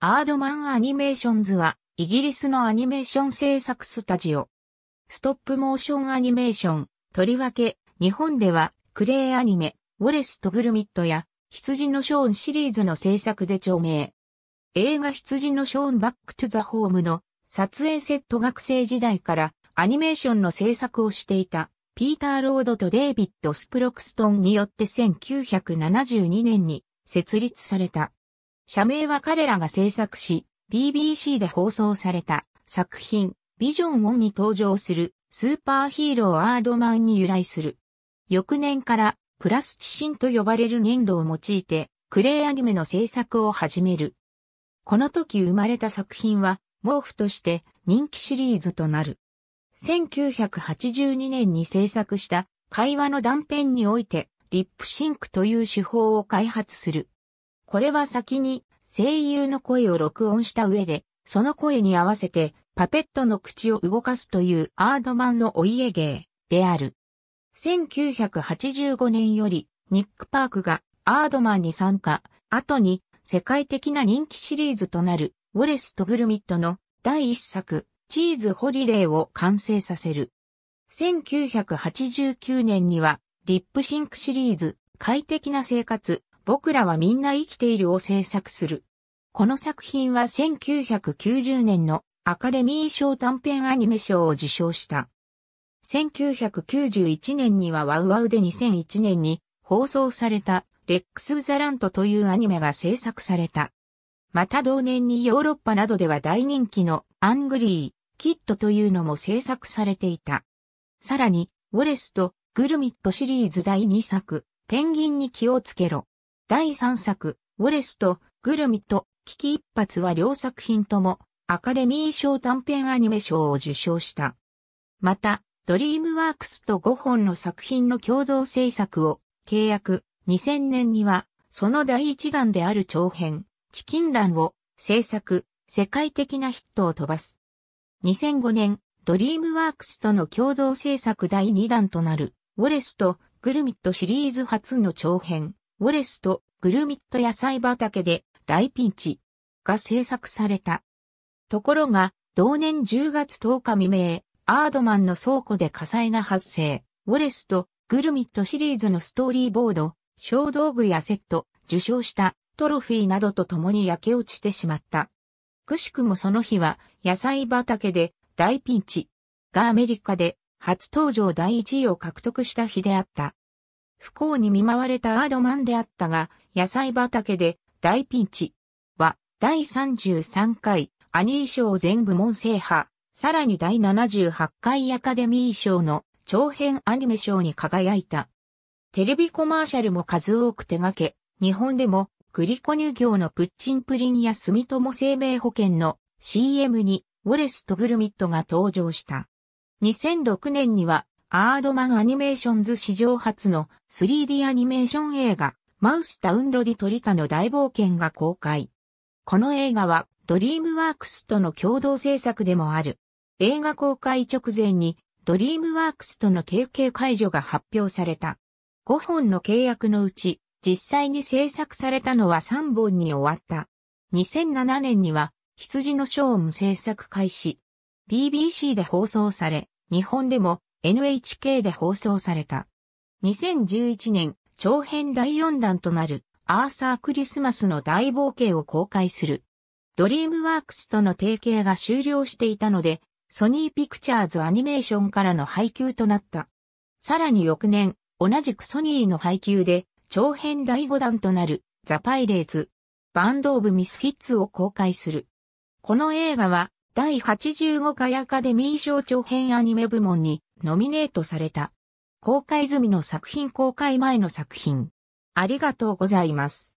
アードマンアニメーションズは、イギリスのアニメーション制作スタジオ。ストップモーションアニメーション、とりわけ、日本では、クレイアニメ、ウォレスとグルミットや、羊のショーンシリーズの制作で著名。映画羊のショーンバックトゥザホームの撮影セット学生時代からアニメーションの制作をしていたピーター・ロードとデイビッド・スプロクストンによって1972年に設立された。社名は彼らが制作し、BBC で放送された作品、ビジョンオンに登場するスーパーヒーローアードマンに由来する。翌年からプラスチシンと呼ばれる粘土を用いてクレイアニメの制作を始める。この時生まれた作品は毛布として人気シリーズとなる。1982年に制作した会話の断片においてリップシンクという手法を開発する。これは先に声優の声を録音した上で、その声に合わせてパペットの口を動かすというアードマンのお家芸である。1985年よりニック・パークがアードマンに参加、後に世界的な人気シリーズとなるウォレスとグルミットの第一作チーズホリデーを完成させる。1989年にはリップシンクシリーズ快適な生活僕らはみんな生きているを制作する。この作品は1990年のアカデミー賞短編アニメ賞を受賞した。1991年にはワウワウで2001年に放送されたレックス・ザ・ラントというアニメが制作された。また同年にヨーロッパなどでは大人気のアングリー、キットというのも制作されていた。さらに、ウォレスとグルミットシリーズ第2作、ペンギンに気をつけろ。第3作、ウォレスとグルミと危機一発は両作品ともアカデミー賞短編アニメ賞を受賞した。また、ドリームワークスと5本の作品の共同制作を契約2000年には、その第一弾である長編、チキンランを制作、世界的なヒットを飛ばす。2005年、ドリームワークスとの共同制作第2弾となる、ウォレスとグルミットシリーズ初の長編、ウォレスとグルミット野菜畑で大ピンチが制作された。ところが、同年10月10日未明、アードマンの倉庫で火災が発生。ウォレスとグルミットシリーズのストーリーボード、小道具やセット、受賞したトロフィーなどと共に焼け落ちてしまった。くしくもその日は野菜畑で大ピンチがアメリカで初登場第1位を獲得した日であった。不幸に見舞われたアードマンであったが、野菜畑で大ピンチは第33回アニー賞全部門制覇、さらに第78回アカデミー賞の長編アニメ賞に輝いた。テレビコマーシャルも数多く手掛け、日本でもグリコ乳業のプッチンプリンや住友生命保険の CM にウォレスとグルミットが登場した。2006年にはアードマンアニメーションズ史上初の 3D アニメーション映画、マウスタウンロディトリタの大冒険が公開。この映画はドリームワークスとの共同制作でもある。映画公開直前にドリームワークスとの提携解除が発表された。5本の契約のうち、実際に制作されたのは3本に終わった。2007年には、羊のショーン制作開始。BBC で放送され、日本でも NHK で放送された。2011年、長編第4弾となる、アーサー・クリスマスの大冒険を公開する。ドリームワークスとの提携が終了していたので、ソニーピクチャーズアニメーションからの配給となった。さらに翌年、同じくソニーの配給で、長編第5弾となる、ザ・パイレーツ、バンド・オブ・ミスフィッツを公開する。この映画は、第85回アカデミー賞長編アニメ部門に、ノミネートされた。公開済みの作品公開前の作品。ありがとうございます。